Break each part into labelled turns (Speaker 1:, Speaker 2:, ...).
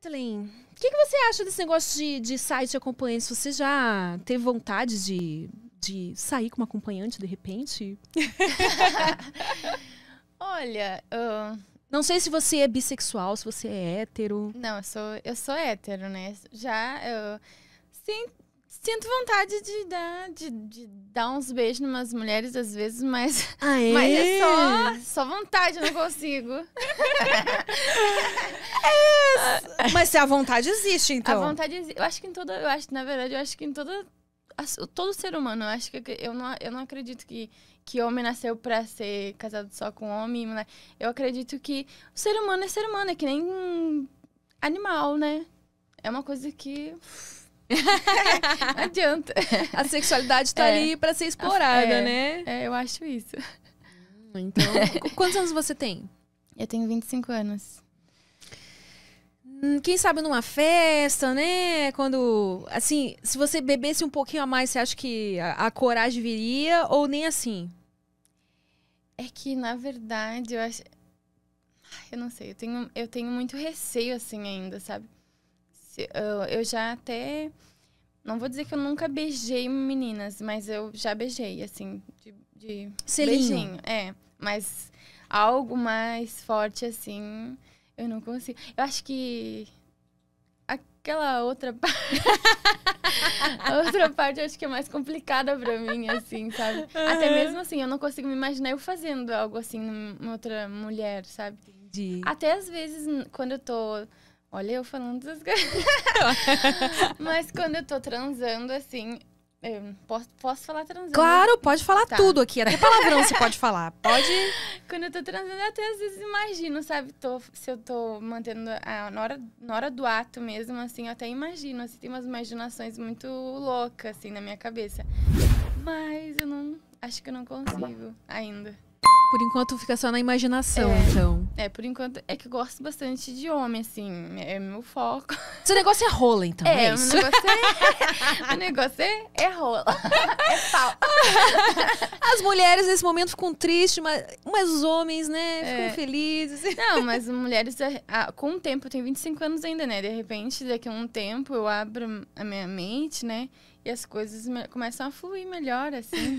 Speaker 1: Kathleen, o que, que, você acha desse negócio de, de site acompanhante? Você já teve vontade de, de sair com uma acompanhante de repente?
Speaker 2: Olha, uh... não sei se você é bissexual, se você é hétero. Não, eu sou, eu sou hétero, né? Já eu ah, sinto vontade de dar, de, de dar uns beijos em umas mulheres às vezes, mas, ah, é? mas é só, só vontade, eu não consigo.
Speaker 1: É, mas se a vontade existe, então. A vontade
Speaker 2: existe. Eu acho que em toda. Eu acho, na verdade, eu acho que em toda. Todo ser humano, eu acho que eu não, eu não acredito que, que homem nasceu para ser casado só com homem. Né? Eu acredito que o ser humano é ser humano, é que nem animal, né? É uma coisa que. não adianta. A sexualidade tá é. ali pra ser explorada, é, né? É, eu acho isso. Então, quantos anos você tem? Eu tenho 25 anos. Hum,
Speaker 1: quem sabe numa festa, né? Quando, assim, se você bebesse um pouquinho a mais, você
Speaker 2: acha que a, a coragem viria ou nem assim? É que, na verdade, eu acho. eu não sei, eu tenho, eu tenho muito receio, assim, ainda, sabe? Se, eu, eu já até. Não vou dizer que eu nunca beijei meninas, mas eu já beijei, assim, de. de Selinho. Beijinho, é. Mas algo mais forte, assim. Eu não consigo. Eu acho que aquela outra parte. a outra parte eu acho que é mais complicada para mim, assim, sabe? Uhum. Até mesmo assim, eu não consigo me imaginar eu fazendo algo assim numa outra mulher, sabe? Até às vezes, quando eu tô. Olha, eu falando das Mas quando eu tô transando, assim. Eu posso, posso falar transando? Claro,
Speaker 1: pode falar tá. tudo aqui. Até né? palavrão você pode falar.
Speaker 2: Pode. Quando eu tô transando, eu até às vezes imagino, sabe? Tô, se eu tô mantendo. a na, hora, na hora do ato mesmo, assim, eu até imagino. Assim, tem umas imaginações muito loucas, assim, na minha cabeça. Mas eu não. Acho que eu não consigo ainda. Por enquanto fica só na imaginação, é, então. É, por enquanto. É que eu gosto bastante de homem, assim. É meu foco.
Speaker 1: Seu negócio é rola, então. É, é
Speaker 2: negócio é, negócio é, é rola.
Speaker 1: É pau. As mulheres nesse momento ficam tristes, mas, mas os
Speaker 2: homens, né, ficam é. felizes. Não, mas mulheres, é, com o tempo, eu tenho 25 anos ainda, né? De repente, daqui a um tempo, eu abro a minha mente, né? e as coisas começam a fluir melhor, assim.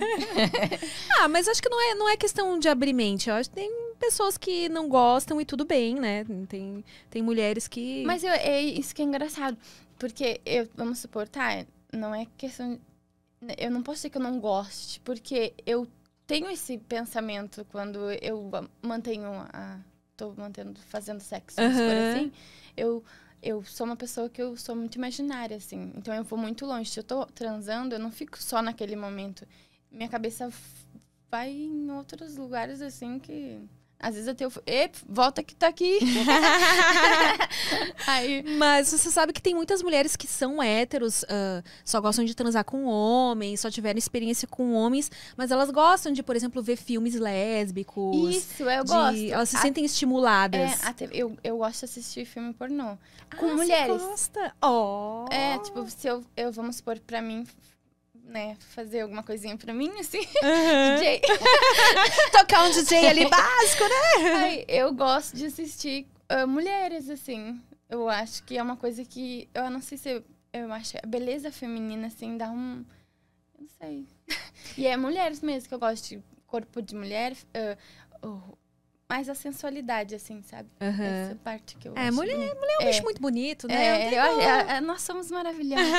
Speaker 2: ah, mas acho que não é, não é questão de abrir mente. Eu acho que tem pessoas que não gostam e tudo bem, né? Tem, tem mulheres que. Mas eu, é isso que é engraçado. Porque eu, vamos supor, tá, não é questão. De, eu não posso dizer que eu não goste, porque eu tenho esse pensamento quando eu mantenho a. tô mantendo, fazendo sexo, uhum. assim. Eu eu sou uma pessoa que eu sou muito imaginária, assim. Então eu vou muito longe. Se eu tô transando, eu não fico só naquele momento. Minha cabeça vai em outros lugares, assim, que às vezes eu tenho. E, volta que tá aqui. Aí...
Speaker 1: Mas você sabe que tem muitas mulheres que são héteros, uh, só gostam de transar com homens, só tiveram experiência com homens, mas elas gostam de, por exemplo, ver filmes lésbicos. Isso, eu de... gosto. Elas se a... sentem
Speaker 2: estimuladas. É, eu, eu gosto de assistir filme pornô. Ah, com ah, mulheres. Você gosta? Oh. É, tipo, se eu, eu vamos supor, pra mim, né, fazer alguma coisinha pra mim, assim. Uhum. DJ. Tocar um DJ ali básico, né? Ai, eu gosto de assistir uh, mulheres, assim. Eu acho que é uma coisa que. Eu não sei se. Eu acho a beleza feminina, assim, dá um. Não sei. e é mulheres mesmo que eu gosto de corpo de mulher. Uh, uh, mais a sensualidade, assim, sabe? Uhum. Essa parte que eu É, mulher, mulher é um bicho é. muito bonito, né? É, eu, eu, eu, é, é, nós somos maravilhosos.